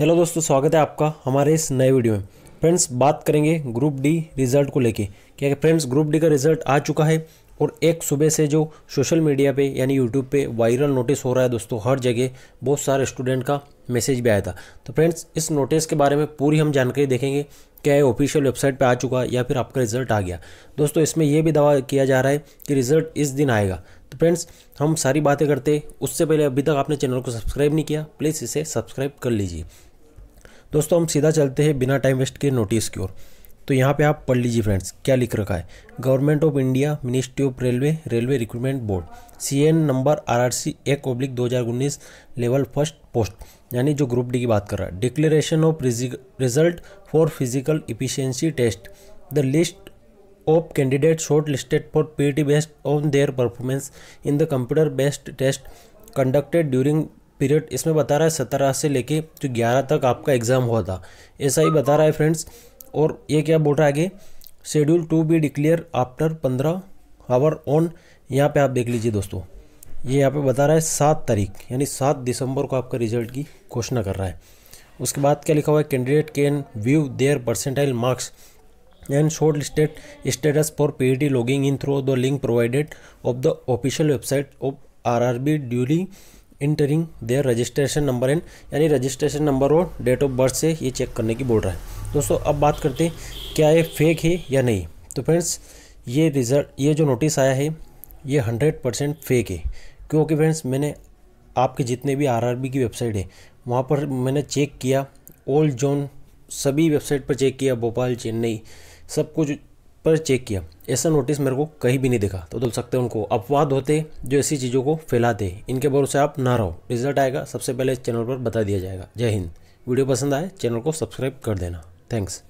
hello दोस्तों स्वागत है आपका हमारे इस नए वीडियो में फ्रेंड्स बात करेंगे ग्रुप डी रिज़ल्ट को लेके क्या फ्रेंड्स ग्रुप डी का रिज़ल्ट आ चुका है और एक सुबह से जो सोशल मीडिया पे यानी यूट्यूब पे वायरल नोटिस हो रहा है दोस्तों हर जगह बहुत सारे स्टूडेंट का मैसेज भी आया था तो फ्रेंड्स इस नोटिस के बारे में पूरी हम जानकारी देखेंगे क्या है ऑफिशियल वेबसाइट पे आ चुका या फिर आपका रिज़ल्ट आ गया दोस्तों इसमें यह भी दावा किया जा रहा है कि रिज़ल्ट इस दिन आएगा तो फ्रेंड्स हम सारी बातें करते उससे पहले अभी तक आपने चैनल को सब्सक्राइब नहीं किया प्लीज़ इसे सब्सक्राइब कर लीजिए दोस्तों हम सीधा चलते हैं बिना टाइम वेस्ट के नोटिस की ओर तो यहाँ पे आप पढ़ लीजिए फ्रेंड्स क्या लिख रखा है government of India ministry of railway railway recruitment board C N number R R C एक ओब्लिक दो हज़ार उन्नीस लेवल फर्स्ट पोस्ट यानी जो ग्रुप डी की बात कर रहा है declaration of result for physical efficiency test the list of candidate short listed for P T based on their performance in the computer based test conducted during period इसमें बता रहा है सत्रह से लेके जो ग्यारह तक आपका एग्ज़ाम हुआ था ऐसा ही बता रहा है फ्रेंड्स और ये क्या बोल रहा है आगे schedule to be declare after पंद्रह आवर ऑन यहाँ पे आप देख लीजिए दोस्तों ये यहाँ पे बता रहा है सात तारीख यानी सात दिसंबर को आपका रिजल्ट की घोषणा कर रहा है उसके बाद क्या लिखा हुआ है candidate can view their percentile marks and short listed status for P D logging in through the link provided of the official website of R R B during entering their registration number and यानी registration number और date of birth से ये check करने की बोल रहा है दोस्तों अब बात करते हैं क्या ये फेक है या नहीं तो फ्रेंड्स ये रिज़ल्ट ये जो नोटिस आया है ये हंड्रेड परसेंट फेक है क्योंकि फ्रेंड्स मैंने आपके जितने भी आरआरबी की वेबसाइट है वहाँ पर मैंने चेक किया ओल्ड जोन सभी वेबसाइट पर चेक किया भोपाल चेन्नई सब कुछ पर चेक किया ऐसा नोटिस मेरे को कहीं भी नहीं दिखा तो बोल सकते उनको अपवाद होते जो ऐसी चीज़ों को फैलाते इनके भरोसे आप ना रहो रिजल्ट आएगा सबसे पहले इस चैनल पर बता दिया जाएगा जय हिंद वीडियो पसंद आए चैनल को सब्सक्राइब कर देना थैंक्स